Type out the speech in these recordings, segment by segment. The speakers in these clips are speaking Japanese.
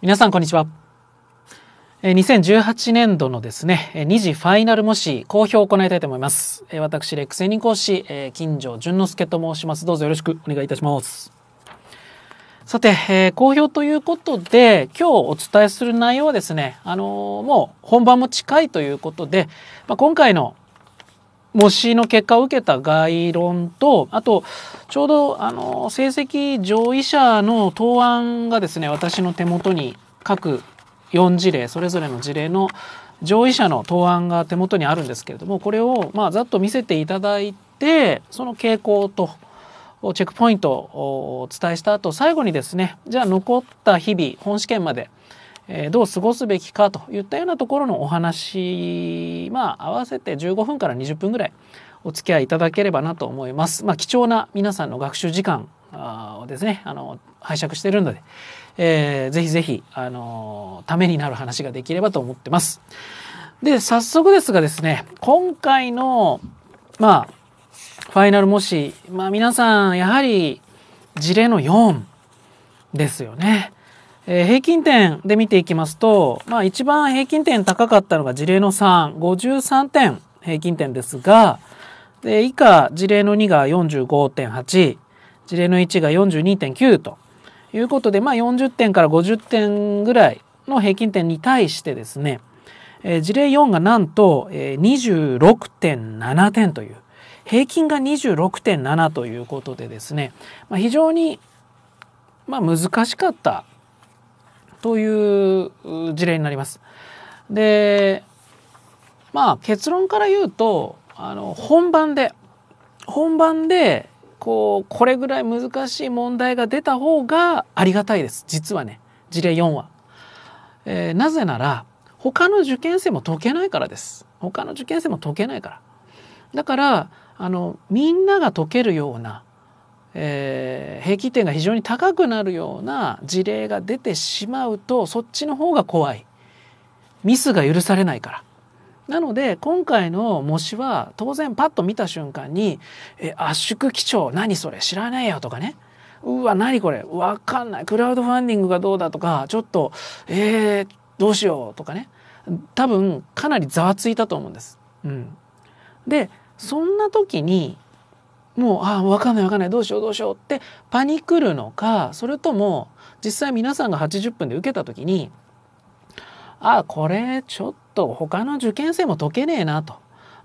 皆さんこんにちは2018年度のですね2次ファイナル模試公表を行いたいと思います私レック専任講師金城淳之介と申しますどうぞよろしくお願いいたしますさて、えー、公表ということで、今日お伝えする内容はですね、あのー、もう本番も近いということで、まあ、今回の模試の結果を受けた概論とあとちょうどあの成績上位者の答案がですね私の手元に各4事例それぞれの事例の上位者の答案が手元にあるんですけれどもこれをまあざっと見せていただいてその傾向とチェックポイントをお伝えした後最後にですねじゃあ残った日々本試験までえどう過ごすべきかといったようなところのお話まあ合わせて15分から20分ぐらいお付き合いいただければなと思います。まあ、貴重な皆さんの学習時間をですねあの拝借してるので、えー、ぜひぜひあのためになる話ができればと思ってます。で早速ですがですね今回のまあファイナル模試、まあ、皆さんやはり事例の4ですよね。えー、平均点で見ていきますと、まあ一番平均点高かったのが事例の3、53点平均点ですが、で、以下、事例の2が45.8、事例の1が42.9ということで、まあ40点から50点ぐらいの平均点に対してですね、えー、事例4がなんと、えー、26.7点という、平均が26.7ということでですね、まあ、非常に、まあ、難しかったという事例になります。で、まあ結論から言うと、あの、本番で、本番で、こう、これぐらい難しい問題が出た方がありがたいです。実はね、事例4は。えー、なぜなら、他の受験生も解けないからです。他の受験生も解けないから。だから、あの、みんなが解けるような、えー、平均点が非常に高くなるような事例が出てしまうとそっちの方が怖いミスが許されないからなので今回の模試は当然パッと見た瞬間に「え圧縮基調何それ知らないよ」とかね「うわ何これわかんないクラウドファンディングがどうだ」とかちょっと「えー、どうしよう」とかね多分かなりざわついたと思うんです。うん、でそんな時にもうあ分かんない分かんないどうしようどうしようってパニクるのかそれとも実際皆さんが80分で受けた時にあこれちょっと他の受験生も解けねえなと。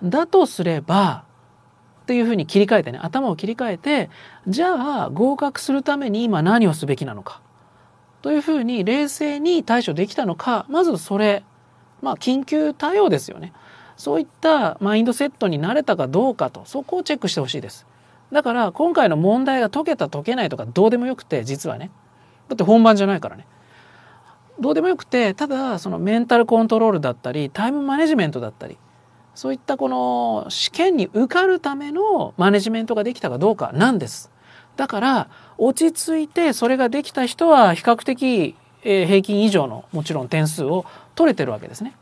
だとすればっていうふうに切り替えてね頭を切り替えてじゃあ合格するために今何をすべきなのかというふうに冷静に対処できたのかまずそれまあ緊急対応ですよねそういったマインドセットになれたかどうかとそこをチェックしてほしいです。だから今回の問題が解けた解けないとかどうでもよくて実はねだって本番じゃないからねどうでもよくてただそのメンタルコントロールだったりタイムマネジメントだったりそういったこの試験に受かるためのマネジメントができたかどうかなんです。だから落ち着いてそれができた人は比較的平均以上のもちろん点数を取れてるわけですね。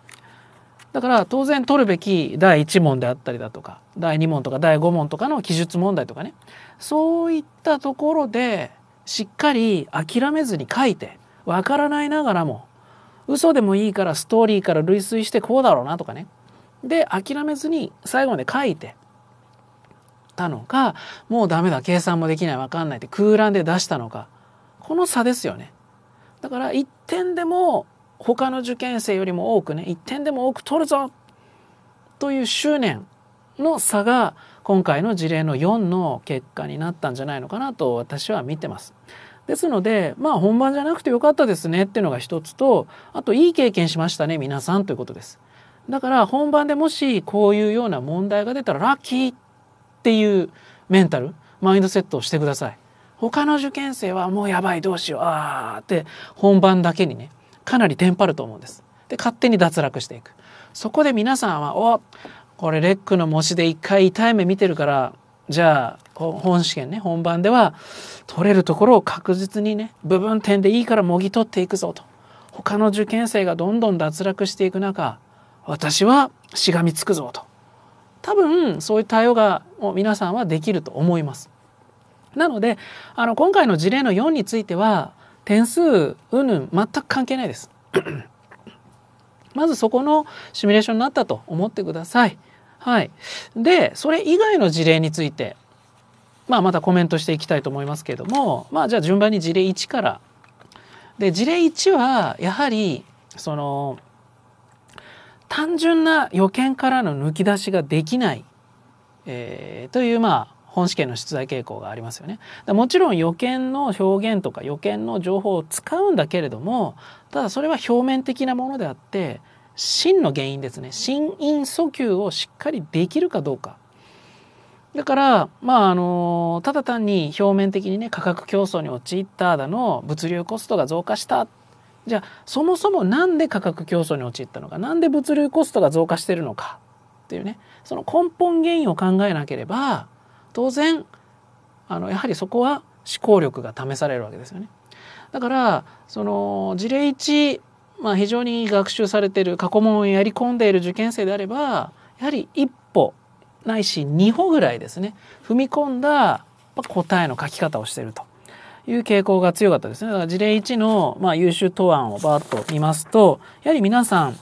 だから当然取るべき第1問であったりだとか第2問とか第5問とかの記述問題とかねそういったところでしっかり諦めずに書いてわからないながらも嘘でもいいからストーリーから類推してこうだろうなとかねで諦めずに最後まで書いてたのかもうダメだ計算もできないわかんないって空欄で出したのかこの差ですよね。だから1点でも他の受験生よりも多くね、1点でも多く取るぞという執念の差が今回の事例の4の結果になったんじゃないのかなと私は見てます。ですので、まあ本番じゃなくてよかったですねっていうのが一つと、あといい経験しましたね皆さんということです。だから本番でもしこういうような問題が出たらラッキーっていうメンタル、マインドセットをしてください。他の受験生はもうやばいどうしようあーって本番だけにねかなりテンパると思うんです。で勝手に脱落していく。そこで皆さんは「おこれレックの模試で一回痛い目見てるからじゃあ本試験ね本番では取れるところを確実にね部分点でいいからもぎ取っていくぞ」と。他の受験生がどんどん脱落していく中私はしがみつくぞと多分そういう対応が皆さんはできると思います。なのであの今回の事例の4については点数うんぬん全く関係ないです。まずそこのシミュレーションになったと思ってください。はい。で、それ以外の事例について、まあまたコメントしていきたいと思いますけれども、まあじゃあ順番に事例1から。で、事例1はやはり、その、単純な予見からの抜き出しができない、えー、というまあ本試験の出題傾向がありますよね。もちろん予見の表現とか予見の情報を使うんだけれどもただそれは表面的なものであって真の原因ですね真因訴求をしっかりできるかどうか。だからまああのただ単に表面的にね価格競争に陥っただの物流コストが増加したじゃあそもそも何で価格競争に陥ったのか何で物流コストが増加してるのかっていうねその根本原因を考えなければ当然あのやはりそこは思考力が試されるわけですよね。だからその事例1、まあ、非常に学習されてる過去問をやり込んでいる受験生であればやはり一歩ないし2歩ぐらいですね踏み込んだ答えの書き方をしているという傾向が強かったですね。だから事例1の、まあ、優秀答案をバーッと見ますとやはり皆さん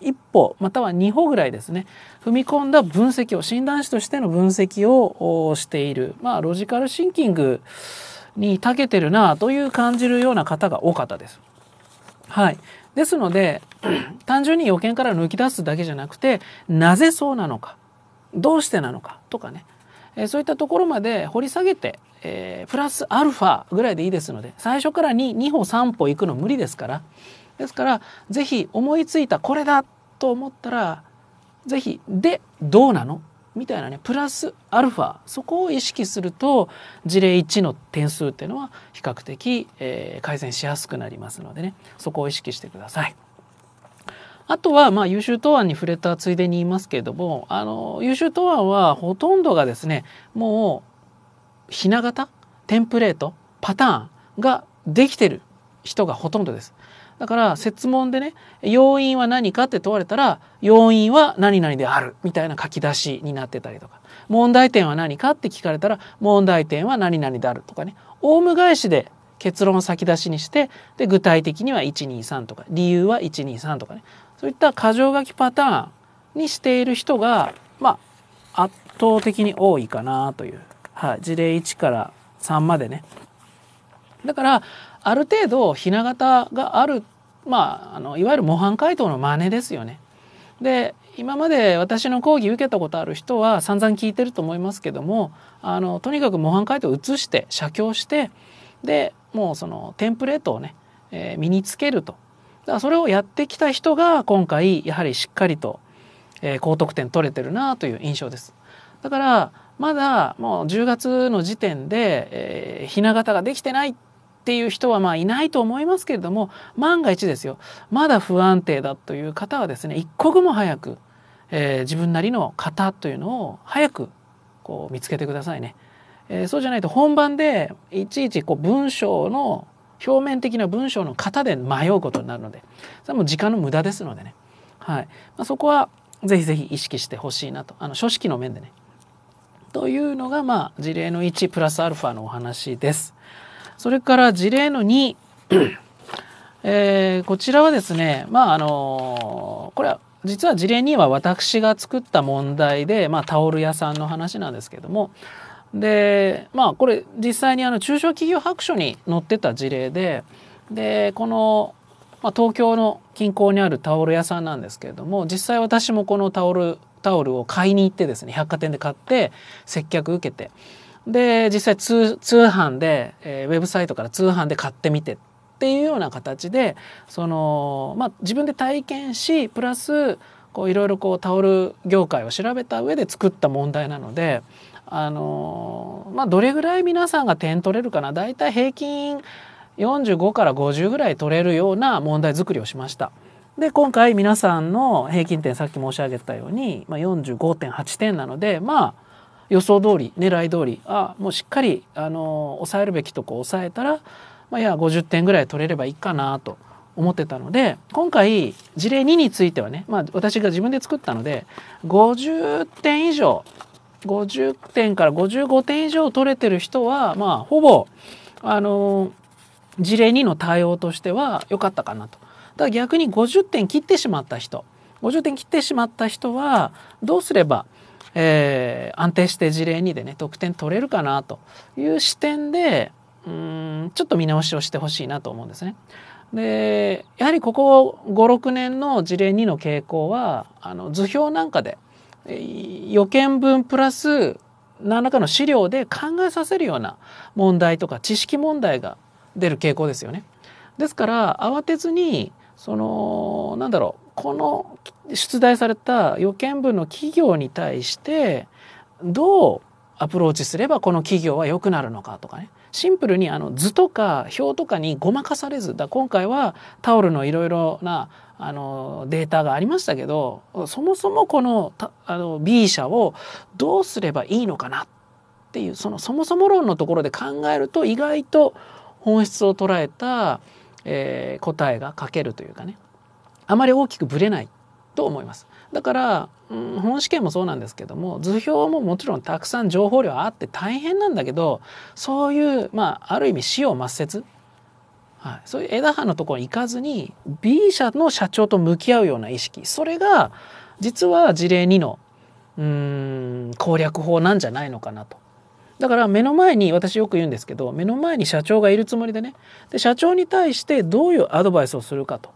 一歩または2歩ぐらいですね踏み込んだ分析を、診断士としての分析をしている。まあ、ロジカルシンキングに長けてるなという感じるような方が多かったです。はい。ですので、単純に予見から抜き出すだけじゃなくて、なぜそうなのか、どうしてなのかとかね、えそういったところまで掘り下げて、えー、プラスアルファぐらいでいいですので、最初から 2, 2歩3歩行くの無理ですから、ですから、是非思いついたこれだと思ったら、ぜひ、で、どうなのみたいなね、プラスアルファ、そこを意識すると、事例1の点数っていうのは比較的、えー、改善しやすくなりますのでね、そこを意識してください。あとは、まあ、優秀答案に触れたついでに言いますけれども、あの、優秀答案はほとんどがですね、もう、ひな型、テンプレート、パターンができてる人がほとんどです。だから設問でね要因は何かって問われたら要因は何々であるみたいな書き出しになってたりとか問題点は何かって聞かれたら問題点は何々であるとかねオウム返しで結論を先出しにしてで具体的には123とか理由は123とかねそういった箇条書きパターンにしている人がまあ圧倒的に多いかなという、はい、事例1から3までねだからある程度ひな形がある、まあ、あのいわゆる模範解答の真似ですよね。で今まで私の講義受けたことある人は散々聞いてると思いますけどもあのとにかく模範解答を移して写経してでもうそのテンプレートをね、えー、身につけるとだからそれをやってきた人が今回やはりしっかりと、えー、高得点取れてるなという印象です。だからまだもう10月の時点で、えー、ひな形ができてないっっていう人はまあいないと思いますけれども万が一ですよまだ不安定だという方はですね一刻も早く、えー、自分なりの型というのを早くこう見つけてくださいね。えー、そうじゃないと本番でいちいちこう文章の表面的な文章の型で迷うことになるのでそれも時間の無駄ですのでね、はいまあ、そこはぜひぜひ意識してほしいなとあの書式の面でね。というのがまあ事例の1プラスアルファのお話です。それから事例の2、えー、こちらはですね、まああのこれは実は事例2は私が作った問題で、まあ、タオル屋さんの話なんですけどもでまあこれ実際にあの中小企業白書に載ってた事例ででこの、まあ、東京の近郊にあるタオル屋さんなんですけれども実際私もこのタオルタオルを買いに行ってですね百貨店で買って接客受けてで、実際通販で、えー、ウェブサイトから通販で買ってみてっていうような形で、その、まあ、自分で体験し、プラス、こういろいろこうタオル業界を調べた上で作った問題なので、あのまあ、どれぐらい皆さんが点取れるかな。だいたい平均45から50ぐらい取れるような問題作りをしました。で、今回皆さんの平均点さっき申し上げたように、まあ、45.8点なので、まあ、予想通り狙い通りあもうしっかりあの抑えるべきとこ抑えたら、まあ、いや50点ぐらい取れればいいかなと思ってたので今回事例2についてはね、まあ、私が自分で作ったので50点以上50点から55点以上取れてる人はまあほぼあの事例2の対応としては良かったかなと。だから逆に50点切ってしまった人50点切ってしまった人はどうすればえー、安定して事例2でね得点取れるかなという視点でうんちょっと見直しをしてほしいなと思うんですね。でやはりここ56年の事例2の傾向はあの図表なんかで予見分プラス何らかの資料で考えさせるような問題とか知識問題が出る傾向ですよね。ですから慌てずにそのなんだろうこの出題された予見文の企業に対してどうアプローチすればこの企業は良くなるのかとかねシンプルにあの図とか表とかにごまかされずだ今回はタオルのいろいろなあのデータがありましたけどそもそもこのあの B 社をどうすればいいのかなっていうそのそもそも論のところで考えると意外と本質を捉えた、えー、答えが書けるというかねあまり大きくぶれないと思います。だから、うん、本試験もそうなんですけども図表ももちろんたくさん情報量あって大変なんだけどそういう、まあ、ある意味死を抹殺、はい、そういう枝葉のところに行かずに B 社の社長と向き合うような意識それが実は事例2のうん攻略法なんじゃないのかなと。だから目の前に私よく言うんですけど目の前に社長がいるつもりでねで社長に対してどういうアドバイスをするかと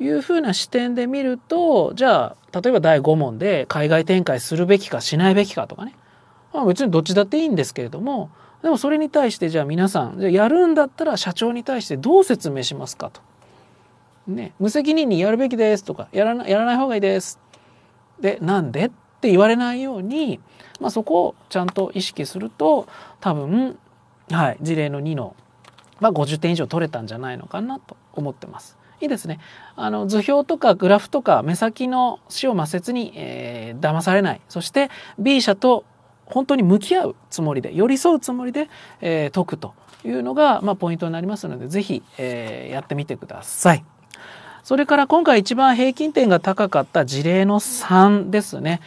いうふうな視点で見るとじゃあ例えば第5問で海外展開するべきかしないべきかとかね、まあ、別にどっちだっていいんですけれどもでもそれに対してじゃあ皆さんじゃやるんだったら社長に対してどう説明しますかと。ね、無責任にやるべきですとかやらなやらない方がいいですでなんでって言われないように、まあ、そこをちゃんと意識すると多分、はい、事例の2の、まあ、50点以上取れたんじゃないのかなと思ってます。にですねあの図表とかグラフとか目先の死を摩擦に、えー、騙されないそして B 社と本当に向き合うつもりで寄り添うつもりで、えー、解くというのが、まあ、ポイントになりますので是非、えー、やってみてください。それから今回一番平均点が高かった事例の3ですね。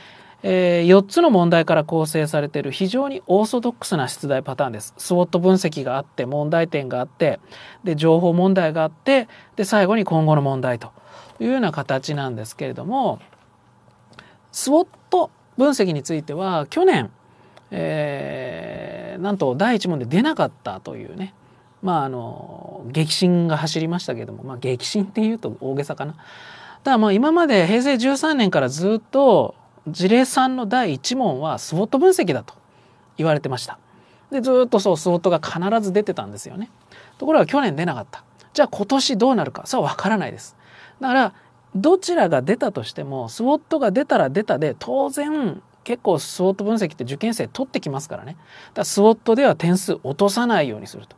えー、4つの問題から構成されている非常にオーソドックスな出題パターンです。スウォット分析があって問題点があってで情報問題があってで最後に今後の問題というような形なんですけれどもスウォット分析については去年、えー、なんと第1問で出なかったというねまああの激震が走りましたけども、まあ、激震っていうと大げさかな。ただまあ今まで平成13年からずっと事例3の第1問はスウォット分析だと言われてました。でずっとそうスウォットが必ず出てたんですよね。ところが去年出なかった。じゃあ今年どうなるかそれは分からないです。だからどちらが出たとしてもスウォットが出たら出たで当然結構スウォット分析って受験生取ってきますからね。だからスウォットでは点数落とさないようにすると。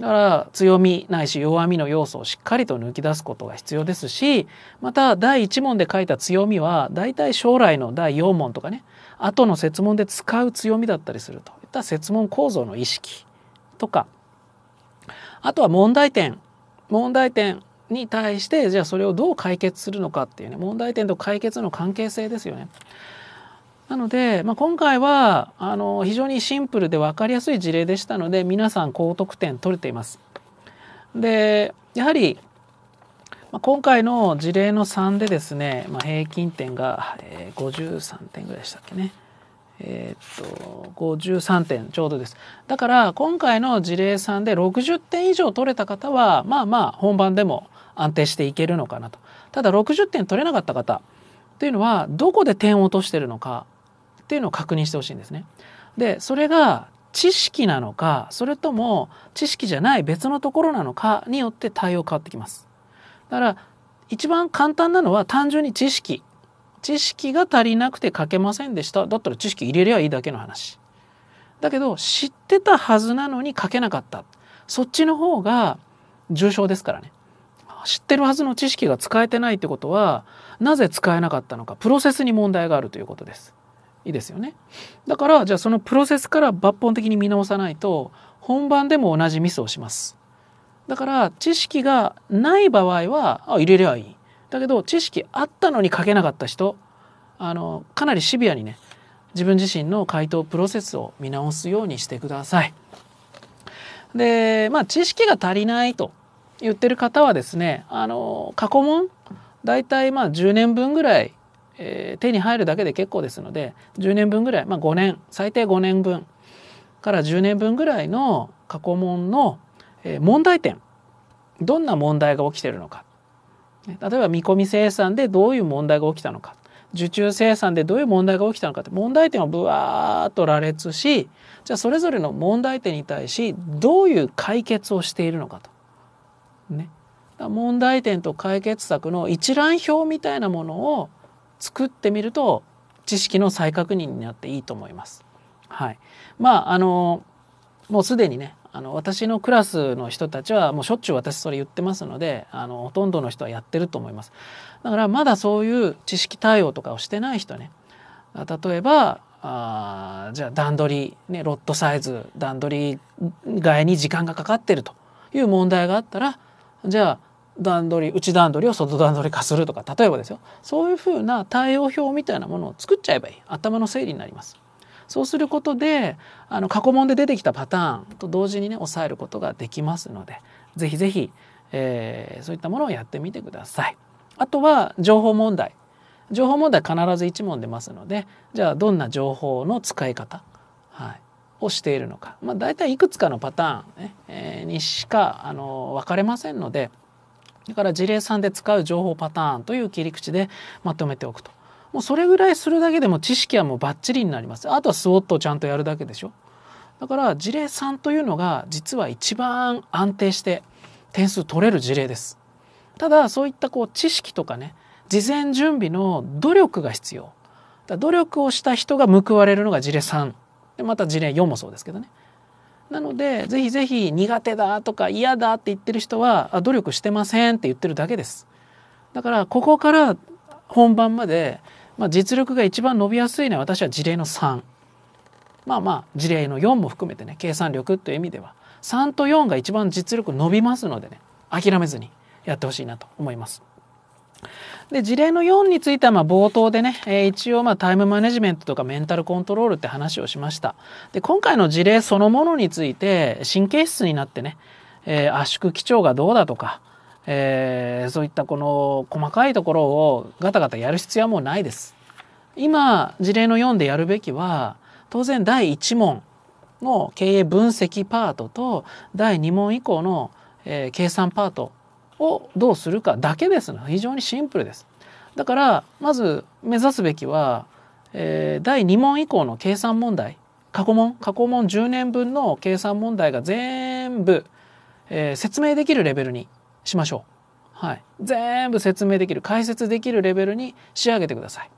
だから強みないし弱みの要素をしっかりと抜き出すことが必要ですしまた第1問で書いた強みは大体将来の第4問とかね後の設問で使う強みだったりするといった設問構造の意識とかあとは問題点問題点に対してじゃあそれをどう解決するのかっていうね問題点と解決の関係性ですよね。なので、まあ、今回はあの非常にシンプルで分かりやすい事例でしたので皆さん高得点取れています。でやはり、まあ、今回の事例の3でですね、まあ、平均点が、えー、53点ぐらいでしたっけね。えー、っと53点ちょうどですだから今回の事例3で60点以上取れた方はまあまあ本番でも安定していけるのかなとただ60点取れなかった方というのはどこで点を落としてるのかっていうのを確認してほしいんですね。でそれが知識なのかそれとも知識じゃない別のところなのかによって対応変わってきます。だから一番簡単なのは単純に知識知識が足りなくて書けませんでしただったら知識入れりゃいいだけの話。だけど知ってたはずなのに書けなかったそっちの方が重症ですからね。知ってるはずの知識が使えてないってことはなぜ使えなかったのかプロセスに問題があるということです。いですよね。だからじゃあそのプロセスから抜本的に見直さないと本番でも同じミスをします。だから知識がない場合はあ入れりゃいい。だけど知識あったのに書けなかった人あのかなりシビアにね自分自身の回答プロセスを見直すようにしてください。でまあ知識が足りないと言ってる方はですねあの過去問大体まあ10年分ぐらいえー、手に入るだけで結構ですので10年分ぐらい、まあ、5年最低5年分から10年分ぐらいの過去問の、えー、問題点どんな問題が起きてるのか例えば見込み生産でどういう問題が起きたのか受注生産でどういう問題が起きたのかって問題点をぶわーっと羅列しじゃあそれぞれの問題点に対しどういう解決をしているのかと。ね、問題点と解決策の一覧表みたいなものを作ってみると知識の再確認になっていいと思います。はい、まああのもうすでにねあの私のクラスの人たちはもうしょっちゅう私それ言ってますのであのほとんどの人はやってると思います。だからまだそういう知識対応とかをしてない人ね例えばあじゃあ段取り、ね、ロットサイズ段取り外に時間がかかってるという問題があったらじゃあ段取り内段取りを外段取り化するとか例えばですよそういうふうな対応表みたいなものを作っちゃえばいい頭の整理になります。そうすることであの過去問で出てきたパターンと同時にね抑えることができますのでぜひぜひ、えー、そういったものをやってみてください。あとは情報問題情報問題必ず1問出ますのでじゃあどんな情報の使い方、はい、をしているのか、まあ、大体いくつかのパターンね、えー、にしかあの分かれませんので。だから事例3で使う情報パターンという切り口でまとめておくと。もうそれぐらいするだけでも知識はもうバッチリになります。あとはスウォッをちゃんとやるだけでしょ。だから事例3というのが実は一番安定して点数取れる事例です。ただそういったこう知識とかね、事前準備の努力が必要。努力をした人が報われるのが事例3。でまた事例4もそうですけどね。なのでぜひぜひ苦手だとか嫌だって言ってる人は努力してませんって言ってるだけです。だからここから本番まで、まあ、実力が一番伸びやすいのは私は事例の3まあまあ事例の4も含めてね計算力という意味では3と4が一番実力伸びますのでね諦めずにやってほしいなと思います。で事例の4についてはま冒頭でね、えー、一応まあタイムマネジメントとかメンタルコントロールって話をしましたで今回の事例そのものについて神経質になってね、えー、圧縮基調がどうだとか、えー、そういったこの細かいところをガタガタやる必要はもうないです今事例の4でやるべきは当然第1問の経営分析パートと第2問以降の、え計算パートをどうするかだけです非常にシンプルです。だからまず目指すべきは、えー、第2問以降の計算問題過去問過去問10年分の計算問題が全部、えー、説明できるレベルにしましょう。はい、全部説明できる解説できるレベルに仕上げてください。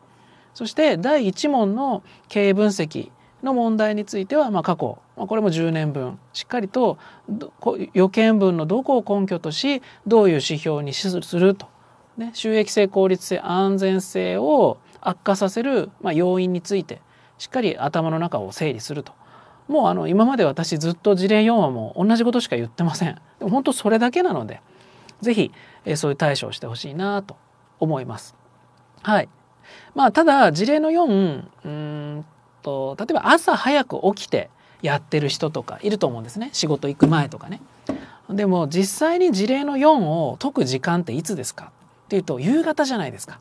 そして第1問の経営分析の問題については、まあ、過去これも10年分しっかりと予見分のどこを根拠としどういう指標にすると、ね、収益性効率性安全性を悪化させる、まあ、要因についてしっかり頭の中を整理すると。もうあの今まで私ずっと事例4話も同じことしか言ってません。でも本当それだけなので是非そういう対処をしてほしいなと思います。はい。まあただ事例の4と例えば朝早く起きてやってる人とかいると思うんですね仕事行く前とかね。でも実際に事例の4を解く時間っていつですかっていうと夕方じゃないですか。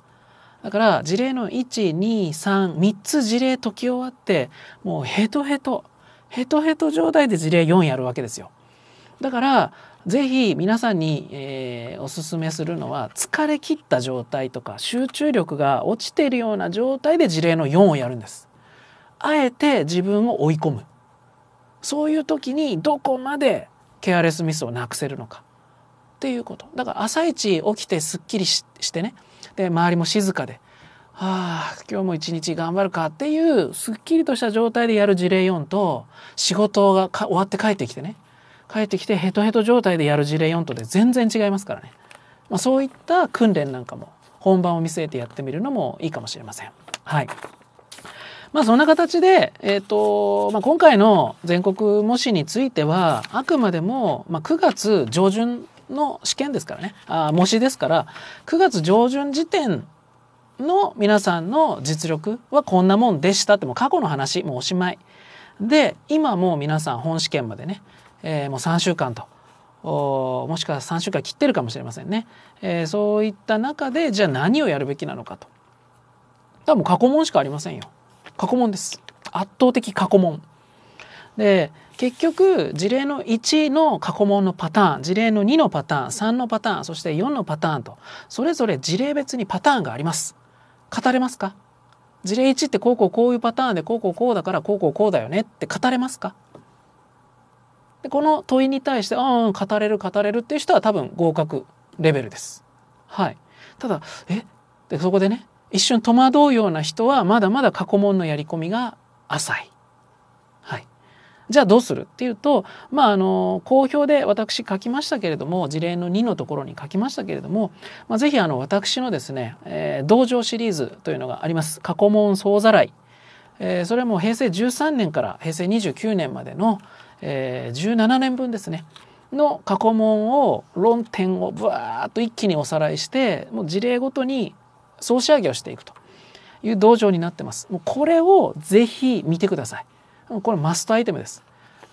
だから事例の1233つ事例解き終わってもうヘトヘトヘトヘト状態で事例4やるわけですよ。だからぜひ皆さんに、えー、おすすめするのは疲れ切った状態とか集中力が落ちているような状態で事例の4をやるんです。あえて自分を追い込むそういう時にどこまでケアレスミスをなくせるのかっていうことだから朝一起きてすっきりしてねで周りも静かで「はあ今日も一日頑張るか」っていうすっきりとした状態でやる事例4と仕事が終わって帰ってきてね帰ってきてヘトヘト状態でやる事例4とで全然違いますからね、まあ、そういった訓練なんかも本番を見据えてやってみるのもいいかもしれません。はいまあそんな形で、えーとまあ、今回の全国模試についてはあくまでも、まあ、9月上旬の試験ですからねあ模試ですから9月上旬時点の皆さんの実力はこんなもんでしたってもう過去の話もうおしまいで今もう皆さん本試験までね、えー、もう3週間と。おもしくは3週間切ってるかもしれませんね、えー、そういった中でじゃあ何をやるべきなのかと多分過去問しかありませんよ過去問です。圧倒的過去問。で、結局事例の1の過去問のパターン事例の2のパターン3のパターンそして4のパターンとそれぞれ事例別にパターンがあります語れますか事例1ってこうこうこういうパターンでこうこうこうだからこうこうこうだよねって語れますかでこの問いに対して「ああ語れる語れる」っていう人は多分合格レベルです。はい、ただえでそこでね一瞬戸惑うような人はまだまだ過去問のやり込みが浅い。はい。じゃあどうするっていうと、まあ、あの、好評で私書きましたけれども、事例の2のところに書きましたけれども、まあ、ぜひあの、私のですね、えー、道場シリーズというのがあります。過去問総ざらい。えー、それはもう平成13年から平成29年までの、えー、17年分ですね。の過去問を論点をぶわーっと一気におさらいしてもう事例ごとに総仕上げをしていくという道場になってます。もうこれをぜひ見てください。これマストアイテムです。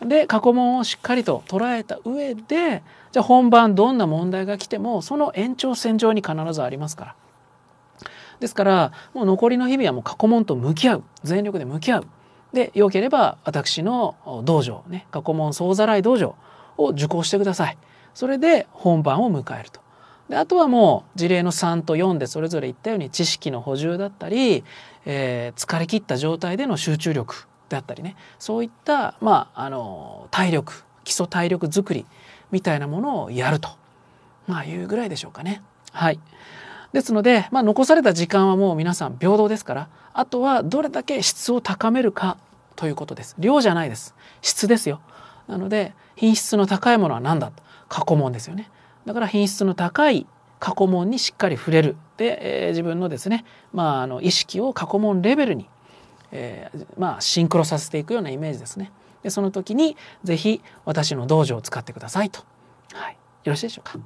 で過去問をしっかりと捉えた上でじゃあ本番どんな問題が来てもその延長線上に必ずありますから。ですからもう残りの日々はもう過去問と向き合う全力で向き合うでよければ私の道場ね過去問総ざらい道場を受講してください。それで本番を迎えると。であとはもう事例の3と4でそれぞれ言ったように知識の補充だったり、えー、疲れ切った状態での集中力であったりねそういった、まあ、あの体力基礎体力づくりみたいなものをやると、まあ、いうぐらいでしょうかね。はいですので、まあ、残された時間はもう皆さん平等ですからあとはどれだけ質を高めるかということです量じゃないです質ですよなので品質の高いものは何だと過去問ですよねだから品質の高い過去問にしっかり触れるで、えー、自分のですね、まあ、あの意識を過去問レベルに、えー、まあ、シンクロさせていくようなイメージですね。でその時に是非私の道場を使ってくださいと、はい、よろしいでしょうか。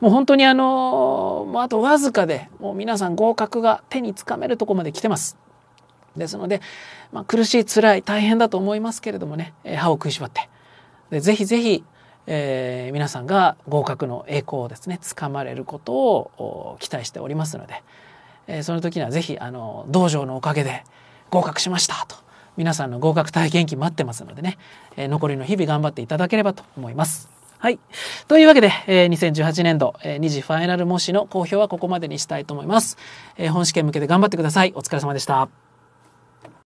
もう本当にあのもうあとわずかでもう皆さん合格が手につかめるとこまで来てます。ですので、まあ、苦しい辛い大変だと思いますけれどもね、えー、歯を食いしばってでぜひぜひえー、皆さんが合格の栄光をですねつかまれることを期待しておりますので、えー、その時には是非あの道場のおかげで合格しましたと皆さんの合格体験期待ってますのでね、えー、残りの日々頑張っていただければと思います。はい。というわけで、えー、2018年度、えー、2次ファイナル模試の公表はここまでにしたいと思います。えー、本試験向けて頑張ってください。お疲れ様でした。